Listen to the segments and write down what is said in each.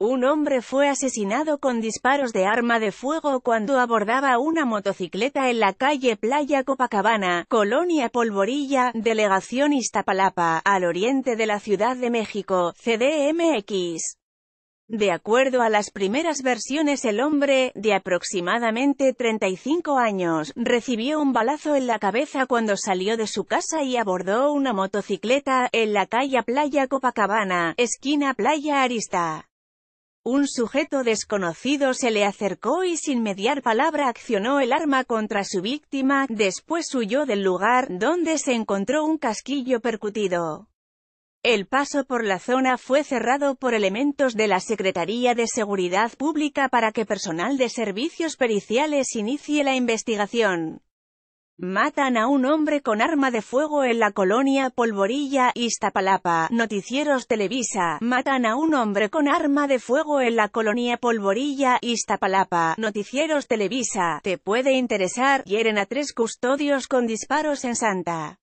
Un hombre fue asesinado con disparos de arma de fuego cuando abordaba una motocicleta en la calle Playa Copacabana, Colonia Polvorilla, Delegación Iztapalapa, al oriente de la Ciudad de México, CDMX. De acuerdo a las primeras versiones el hombre, de aproximadamente 35 años, recibió un balazo en la cabeza cuando salió de su casa y abordó una motocicleta, en la calle Playa Copacabana, esquina Playa Arista. Un sujeto desconocido se le acercó y sin mediar palabra accionó el arma contra su víctima, después huyó del lugar, donde se encontró un casquillo percutido. El paso por la zona fue cerrado por elementos de la Secretaría de Seguridad Pública para que personal de servicios periciales inicie la investigación. Matan a un hombre con arma de fuego en la colonia Polvorilla, Iztapalapa. Noticieros Televisa. Matan a un hombre con arma de fuego en la colonia Polvorilla, Iztapalapa. Noticieros Televisa. Te puede interesar. Quieren a tres custodios con disparos en Santa.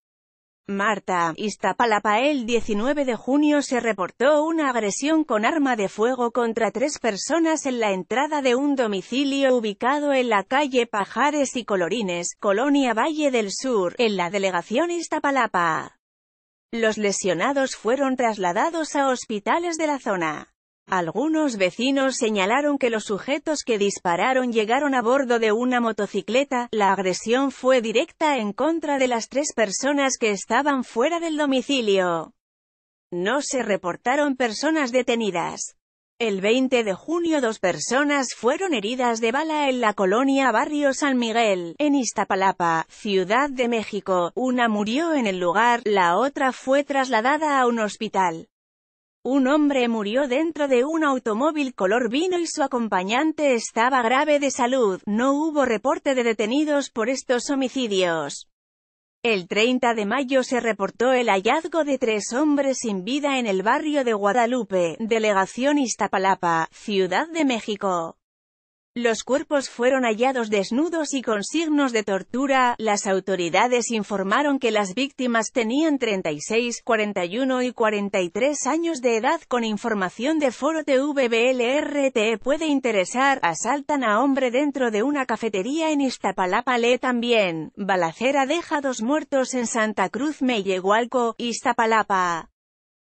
Marta, Iztapalapa El 19 de junio se reportó una agresión con arma de fuego contra tres personas en la entrada de un domicilio ubicado en la calle Pajares y Colorines, Colonia Valle del Sur, en la delegación Iztapalapa. Los lesionados fueron trasladados a hospitales de la zona. Algunos vecinos señalaron que los sujetos que dispararon llegaron a bordo de una motocicleta, la agresión fue directa en contra de las tres personas que estaban fuera del domicilio. No se reportaron personas detenidas. El 20 de junio dos personas fueron heridas de bala en la colonia Barrio San Miguel, en Iztapalapa, Ciudad de México, una murió en el lugar, la otra fue trasladada a un hospital. Un hombre murió dentro de un automóvil color vino y su acompañante estaba grave de salud. No hubo reporte de detenidos por estos homicidios. El 30 de mayo se reportó el hallazgo de tres hombres sin vida en el barrio de Guadalupe, Delegación Iztapalapa, Ciudad de México. Los cuerpos fueron hallados desnudos y con signos de tortura, las autoridades informaron que las víctimas tenían 36, 41 y 43 años de edad con información de foro TVBLRT e puede interesar, asaltan a hombre dentro de una cafetería en Iztapalapa le también, balacera deja dos muertos en Santa Cruz Meyehualco, Iztapalapa.